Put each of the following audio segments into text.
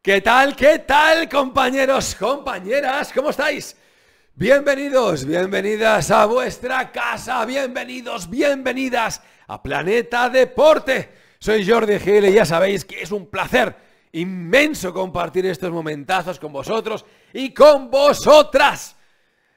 ¿Qué tal? ¿Qué tal, compañeros, compañeras? ¿Cómo estáis? Bienvenidos, bienvenidas a vuestra casa, bienvenidos, bienvenidas a Planeta Deporte. Soy Jordi Gil y ya sabéis que es un placer inmenso compartir estos momentazos con vosotros y con vosotras.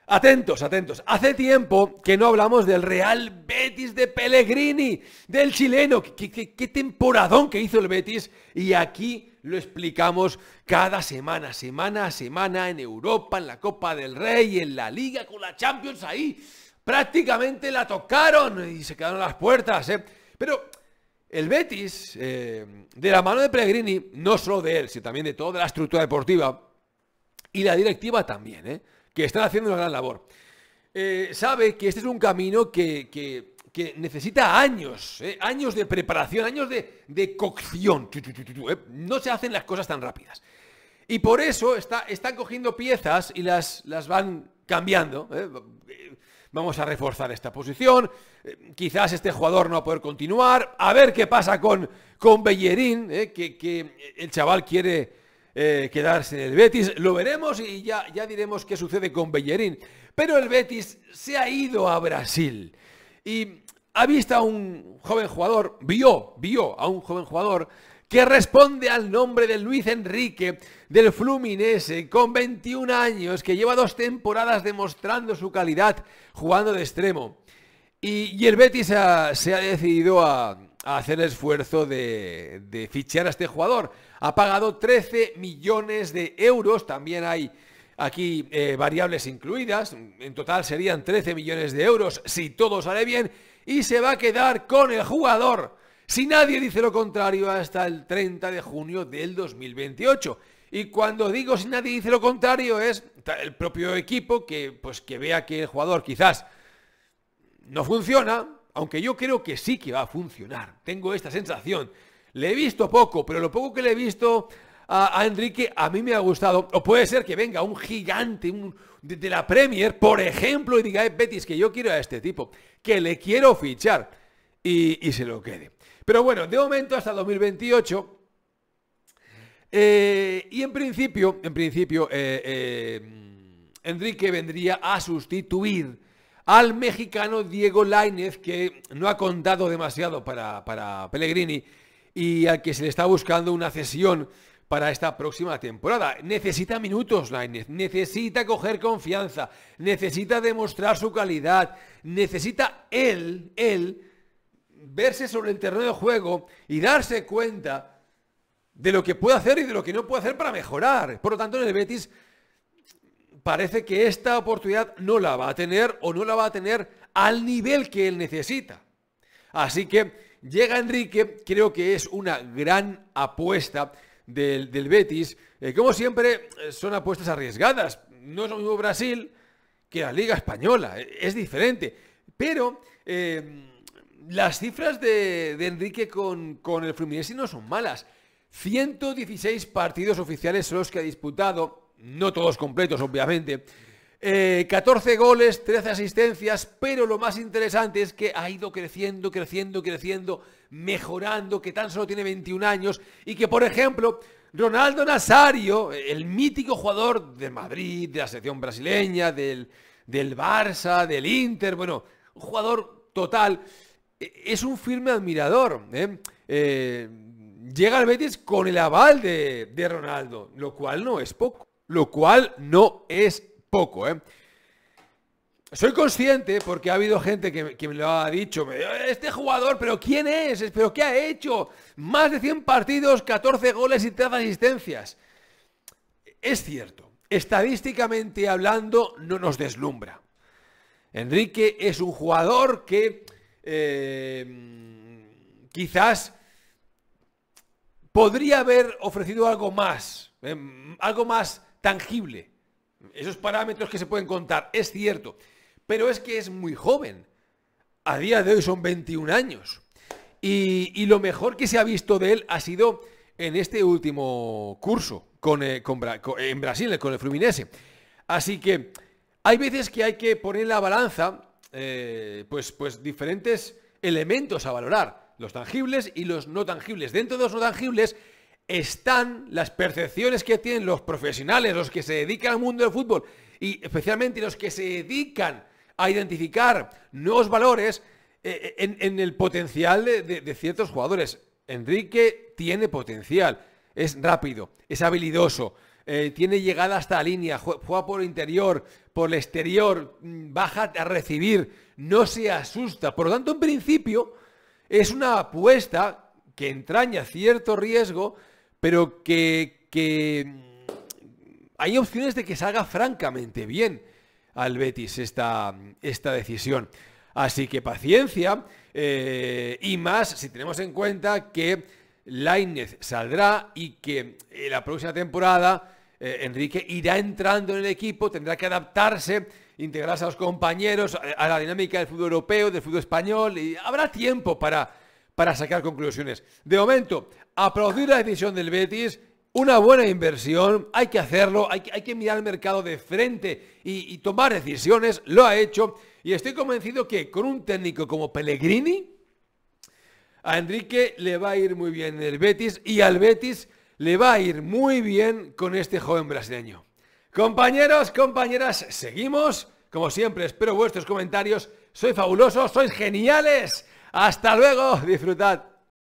Atentos, atentos. Hace tiempo que no hablamos del Real Betis de Pellegrini, del chileno. ¿Qué, qué temporadón que hizo el Betis? Y aquí lo explicamos cada semana, semana a semana, en Europa, en la Copa del Rey, en la Liga, con la Champions ahí. Prácticamente la tocaron y se quedaron las puertas, ¿eh? Pero el Betis, eh, de la mano de Pellegrini, no solo de él, sino también de toda la estructura deportiva y la directiva también, ¿eh? que están haciendo una gran labor, sabe que este es un camino que, que, que necesita años, eh, años de preparación, años de, cocción. Eh. No se hacen las cosas tan rápidas. Y por eso está, están cogiendo piezas y las, las van cambiando. Eh. Vamos a reforzar esta posición. quizás este jugador no va a poder continuar. A ver qué pasa con, con Bellerín, que, que, el chaval quiere quedarse en el Betis. Lo veremos y ya, ya diremos qué sucede con Bellerín. Pero el Betis se ha ido a Brasil. Y ha visto a un joven jugador, vio, vio a un joven jugador que responde al nombre de Luis Enrique del Fluminense, con 21 años, que lleva dos temporadas demostrando su calidad jugando de extremo. Y, el Betis se ha decidido a, hacer el esfuerzo de, de, fichar a este jugador. Ha pagado 13 millones de euros, también hay aquí eh, variables incluidas, en total serían 13 millones de euros si todo sale bien y se va a quedar con el jugador. Si nadie dice lo contrario hasta el 30 de junio del 2028. Y cuando digo si nadie dice lo contrario es el propio equipo que, pues, que vea que el jugador quizás no funciona, aunque yo creo que sí que va a funcionar. Tengo esta sensación. Le he visto poco, pero lo poco que le he visto a, Enrique, a mí me ha gustado. O puede ser que venga un gigante de, la Premier, por ejemplo, y diga, eh, Betis, que yo quiero a este tipo, que le quiero fichar y, se lo quede. Pero bueno, de momento hasta 2028... Eh, y en principio, en principio, eh, Enrique vendría a sustituir al mexicano Diego Lainez, que no ha contado demasiado para, para Pellegrini y al que se le está buscando una cesión para esta próxima temporada. Necesita minutos, Lainez, necesita coger confianza, necesita demostrar su calidad, necesita él, él, verse sobre el terreno de juego y darse cuenta de lo que puede hacer y de lo que no puede hacer para mejorar. Por lo tanto, en el Betis parece que esta oportunidad no la va a tener o no la va a tener al nivel que él necesita. Así que llega Enrique, creo que es una gran apuesta del, del Betis, eh, como siempre eh, son apuestas arriesgadas. No es lo mismo Brasil que la Liga Española, eh, es diferente. Pero las cifras de, Enrique con, con, el Fluminense no son malas. 116 partidos oficiales son los que ha disputado, no todos completos obviamente, 14 eh, goles, 13 asistencias, pero lo más interesante es que ha ido creciendo, creciendo, creciendo, mejorando, que tan solo tiene 21 años y que, por ejemplo, Ronaldo Nazario, el mítico jugador de Madrid, de la selección brasileña, del, del Barça, del Inter, bueno, un jugador total, e, es un firme admirador. ¿eh? Eh, llega al Betis con el aval de, de Ronaldo, lo cual no es poco, lo cual no es poco, ¿eh? Soy consciente porque ha habido gente que, me lo ha dicho, este jugador, pero ¿quién es? ¿Pero qué ha hecho? Más de 100 partidos, 14 goles y 3 asistencias. Es cierto, estadísticamente hablando no nos deslumbra. Enrique es un jugador que eh, quizás podría haber ofrecido algo más, eh, algo más tangible. Esos parámetros que se pueden contar, es cierto. Pero es que es muy joven. A día de hoy son 21 años. Y, lo mejor que se ha visto de él ha sido en este último curso eh, en Brasil, eh, con el Fluminense. Así que hay veces que hay que poner en la balanza eh, pues, pues diferentes elementos a valorar. Los tangibles y los no tangibles. Dentro de los no tangibles están las percepciones que tienen los profesionales, los que se dedican al mundo del fútbol y especialmente los que se dedican a identificar nuevos valores eh, eh, en, el potencial de, ciertos jugadores. Enrique tiene potencial, es rápido, es habilidoso, eh, tiene llegada hasta la línea, juega por el interior, por el exterior, mm, baja a recibir, no se asusta. Por lo tanto, en principio, es una apuesta que entraña cierto riesgo, pero que, mm, hay opciones de que salga francamente bien al Betis esta, esta decisión. Así que paciencia eh, y más si tenemos en cuenta que Lainez saldrá y que la próxima temporada eh, Enrique irá entrando en el equipo, tendrá que adaptarse, integrarse a los compañeros, a, a la dinámica del fútbol europeo, del fútbol español y habrá tiempo para para sacar conclusiones. De momento, aplaudir la decisión del Betis, una buena inversión, hay que hacerlo, hay que, mirar el mercado de frente y, y tomar decisiones, lo ha hecho, y estoy convencido que con un técnico como Pellegrini, a Enrique le va a ir muy bien el Betis y al Betis le va a ir muy bien con este joven brasileño. Compañeros, compañeras, seguimos. Como siempre, espero vuestros comentarios. Sois fabulosos, sois geniales. Hasta luego, disfrutad.